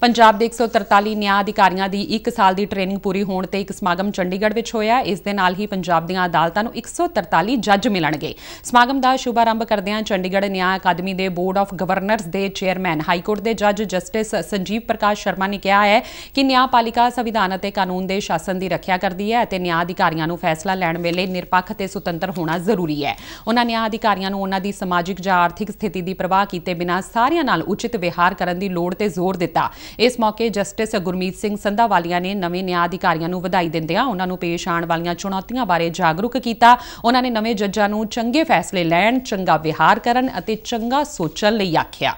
ਪੰਜਾਬ ਦੇ 143 ਨਿਆਂ ਅਧਿਕਾਰੀਆਂ ਦੀ 1 ਸਾਲ ਦੀ ਟ੍ਰੇਨਿੰਗ ਪੂਰੀ ਹੋਣ ਤੇ ਇੱਕ ਸਮਾਗਮ ਚੰਡੀਗੜ੍ਹ ਵਿੱਚ ਹੋਇਆ ਇਸ ਦੇ ਨਾਲ ਹੀ ਪੰਜਾਬ ਦੀਆਂ ਅਦਾਲਤਾਂ ਨੂੰ 143 ਜੱਜ ਮਿਲਣਗੇ ਸਮਾਗਮ ਦਾ ਸ਼ੁਭਾਰੰਭ ਕਰਦਿਆਂ ਚੰਡੀਗੜ੍ਹ ਨਿਆਂ ਅਕਾਦਮੀ ਦੇ ਬੋਰਡ ਆਫ ਗਵਰਨਰਸ ਦੇ ਚੇਅਰਮੈਨ ਹਾਈ ਕੋਰਟ ਦੇ ਜੱਜ ਜਸਟਿਸ ਸੰਜੀਵ ਪ੍ਰਕਾਸ਼ ਸ਼ਰਮਾ ਨੇ ਕਿਹਾ ਹੈ ਕਿ ਨਿਆਂਪਾਲਿਕਾ ਸੰਵਿਧਾਨ ਅਤੇ ਕਾਨੂੰਨ ਦੇ ਸ਼ਾਸਨ ਦੀ ਰੱਖਿਆ ਕਰਦੀ ਹੈ ਅਤੇ ਨਿਆਂ ਅਧਿਕਾਰੀਆਂ ਨੂੰ ਫੈਸਲਾ ਲੈਣ ਵੇਲੇ ਨਿਰਪੱਖ ਤੇ ਸੁਤੰਤਰ ਹੋਣਾ ਜ਼ਰੂਰੀ ਹੈ ਉਹਨਾਂ ਨਿਆਂ ਅਧਿਕਾਰੀਆਂ ਨੂੰ ਉਹਨਾਂ ਦੀ ਸਮਾਜਿਕ ਜਾਂ ਆਰਥਿਕ ਸਥਿਤੀ ਦੀ ਪਰਵਾਹ ਕੀਤੇ ਬਿਨਾਂ ਸਾਰਿਆਂ ਨਾਲ ਉਚਿਤ ਵਿਹਾਰ ਕਰਨ ਦੀ ਲੋੜ ਤੇ ਜ਼ੋਰ ਦਿੱਤਾ ਇਸ ਮੌਕੇ ਜਸਟਿਸ ਗੁਰਮੀਤ ਸਿੰਘ ਸੰਧਾਵਾਲੀਆ ਨੇ ਨਵੇਂ ਨਿਆਂ ਅਧਿਕਾਰੀਆਂ ਨੂੰ ਵਧਾਈ ਦਿੰਦਿਆਂ ਉਹਨਾਂ ਨੂੰ ਪੇਸ਼ ਆਉਣ ਵਾਲੀਆਂ ਚੁਣੌਤੀਆਂ ਬਾਰੇ ਜਾਗਰੂਕ ਕੀਤਾ ਉਹਨਾਂ ਨੇ ਨਵੇਂ ਜੱਜਾਂ ਨੂੰ ਚੰਗੇ ਫੈਸਲੇ ਲੈਣ ਚੰਗਾ ਵਿਹਾਰ ਕਰਨ ਅਤੇ ਚੰਗਾ ਸੋਚਣ ਲਈ ਆਖਿਆ